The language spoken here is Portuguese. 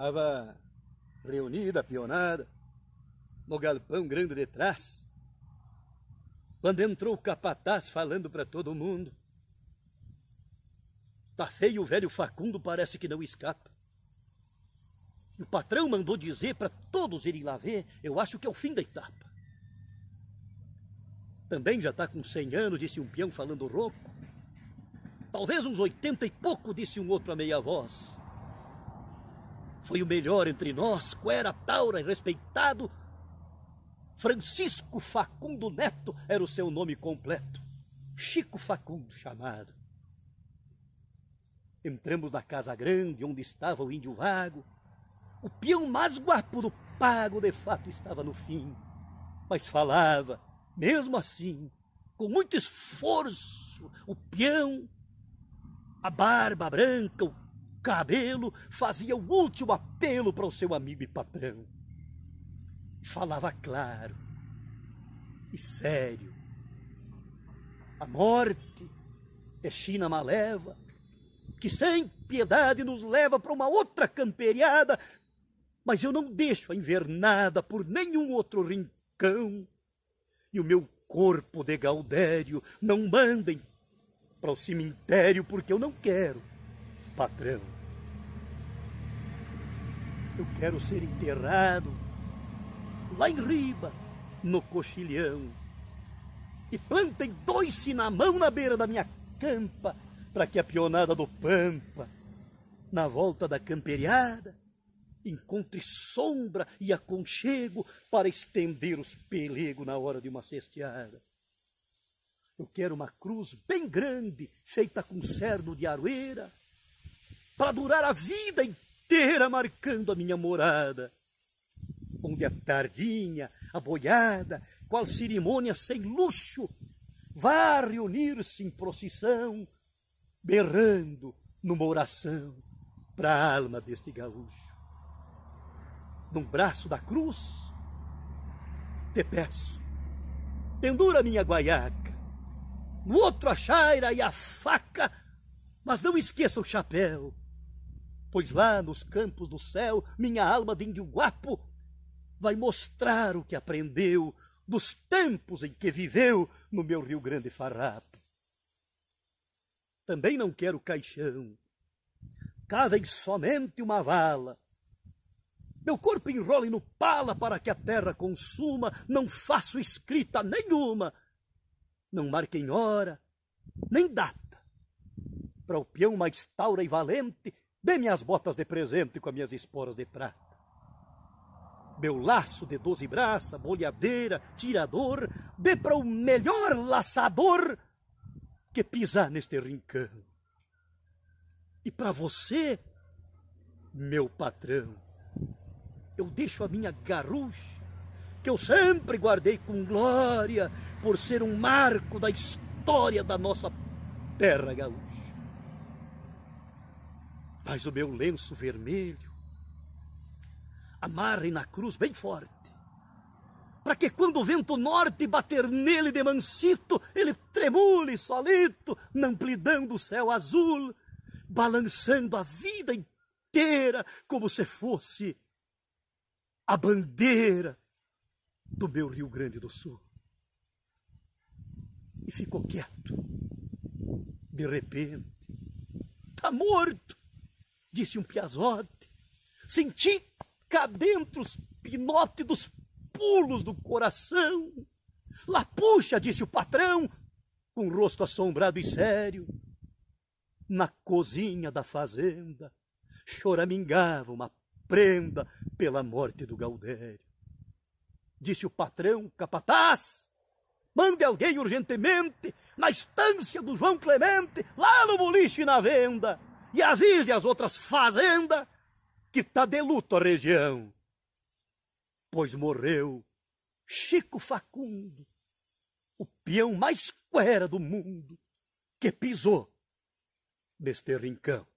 estava reunida pionada no galpão grande de trás, quando entrou o capataz falando para todo mundo. Tá feio o velho Facundo, parece que não escapa. O patrão mandou dizer para todos irem lá ver, eu acho que é o fim da etapa. Também já está com cem anos, disse um peão falando rouco. Talvez uns oitenta e pouco, disse um outro a meia voz foi o melhor entre nós, cuera Taura e respeitado. Francisco Facundo Neto era o seu nome completo. Chico Facundo chamado. Entramos na casa grande onde estava o índio vago. O peão mais guapo do pago de fato estava no fim, mas falava, mesmo assim, com muito esforço, o peão, a barba branca, o cabelo, fazia o último apelo para o seu amigo e patrão. E falava claro e sério. A morte é China maleva, que sem piedade nos leva para uma outra camperiada, mas eu não deixo a invernada por nenhum outro rincão. E o meu corpo de Galdério não mandem para o cemitério, porque eu não quero patrão. Eu quero ser enterrado lá em riba, no coxilhão. E plantem dois cinamão na beira da minha campa, para que a pionada do pampa, na volta da camperiada, encontre sombra e aconchego para estender os pelego na hora de uma cesteada. Eu quero uma cruz bem grande, feita com cerno de aroeira, para durar a vida inteira marcando a minha morada. Onde a tardinha, a boiada, qual cerimônia sem luxo, vá reunir-se em procissão, berrando numa oração para a alma deste gaúcho. Num braço da cruz, te peço, pendura minha guaiaca, no outro a chaira e a faca, mas não esqueça o chapéu pois lá nos campos do céu, minha alma de índio guapo vai mostrar o que aprendeu dos tempos em que viveu no meu Rio Grande farrapo. Também não quero caixão, cavem somente uma vala. Meu corpo enrole no pala para que a terra consuma, não faço escrita nenhuma. Não marquem hora, nem data. Para o peão mais taura e valente, Dê minhas botas de presente com as minhas esporas de prata. Meu laço de doze braças, molhadeira, tirador, dê para o melhor laçador que pisar neste rincão. E para você, meu patrão, eu deixo a minha garrucha, que eu sempre guardei com glória, por ser um marco da história da nossa terra gaúcha. Mas o meu lenço vermelho, amarre na cruz bem forte, para que quando o vento norte bater nele de mansito, ele tremule solito, na amplidão do céu azul, balançando a vida inteira como se fosse a bandeira do meu Rio Grande do Sul. E ficou quieto. De repente, tá morto disse um piazote. Senti cá dentro os pinote dos pulos do coração. Lá puxa, disse o patrão, com o rosto assombrado e sério. Na cozinha da fazenda choramingava uma prenda pela morte do Gaudério. Disse o patrão, capataz, mande alguém urgentemente na estância do João Clemente, lá no boliche na venda e avise as outras fazendas, que tá de luto a região. Pois morreu Chico Facundo, o peão mais cuera do mundo, que pisou neste rincão.